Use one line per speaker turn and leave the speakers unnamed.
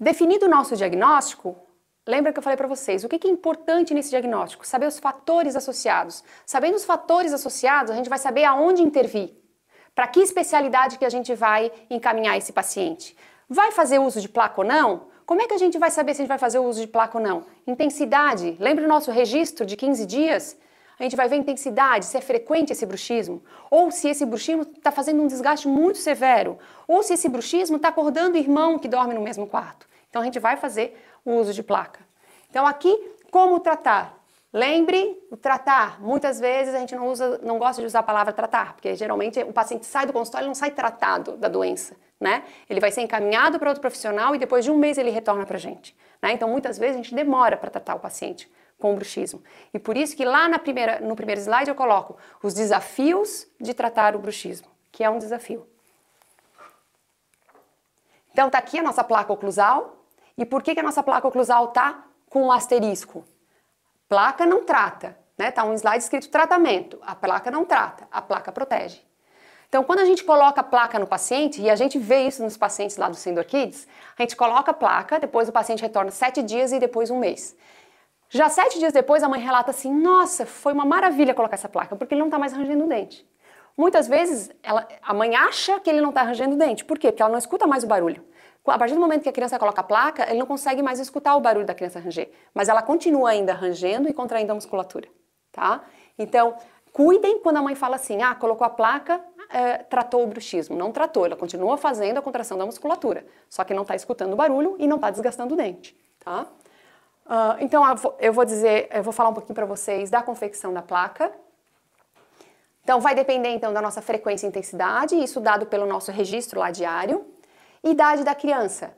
Definido o nosso diagnóstico, lembra que eu falei para vocês, o que é importante nesse diagnóstico? Saber os fatores associados. Sabendo os fatores associados, a gente vai saber aonde intervir. Para que especialidade que a gente vai encaminhar esse paciente? Vai fazer uso de placa ou não? Como é que a gente vai saber se a gente vai fazer uso de placa ou não? Intensidade. Lembra o nosso registro de 15 dias? a gente vai ver a intensidade, se é frequente esse bruxismo, ou se esse bruxismo está fazendo um desgaste muito severo, ou se esse bruxismo está acordando o irmão que dorme no mesmo quarto. Então a gente vai fazer o uso de placa. Então aqui, como tratar? Lembre, o tratar. Muitas vezes a gente não, usa, não gosta de usar a palavra tratar, porque geralmente o paciente sai do consultório e não sai tratado da doença. Né? Ele vai ser encaminhado para outro profissional e depois de um mês ele retorna para a gente. Né? Então, muitas vezes a gente demora para tratar o paciente com o bruxismo. E por isso que lá na primeira, no primeiro slide eu coloco os desafios de tratar o bruxismo, que é um desafio. Então tá aqui a nossa placa oclusal. E por que, que a nossa placa oclusal tá com um asterisco? Placa não trata, né? Tá um slide escrito tratamento. A placa não trata, a placa protege. Então, quando a gente coloca a placa no paciente, e a gente vê isso nos pacientes lá do Sendor Kids, a gente coloca a placa, depois o paciente retorna sete dias e depois um mês. Já sete dias depois, a mãe relata assim: Nossa, foi uma maravilha colocar essa placa, porque ele não está mais rangendo o dente. Muitas vezes ela, a mãe acha que ele não está rangendo o dente. Por quê? Porque ela não escuta mais o barulho. A partir do momento que a criança coloca a placa, ele não consegue mais escutar o barulho da criança ranger. Mas ela continua ainda rangendo e contraindo a musculatura. Tá? Então, cuidem quando a mãe fala assim: ah, colocou a placa, é, tratou o bruxismo. Não tratou, ela continua fazendo a contração da musculatura. Só que não está escutando o barulho e não está desgastando o dente. Tá? Uh, então ah, eu vou dizer, eu vou falar um pouquinho para vocês da confecção da placa. Então vai depender então da nossa frequência e intensidade, isso dado pelo nosso registro lá diário. Idade da criança.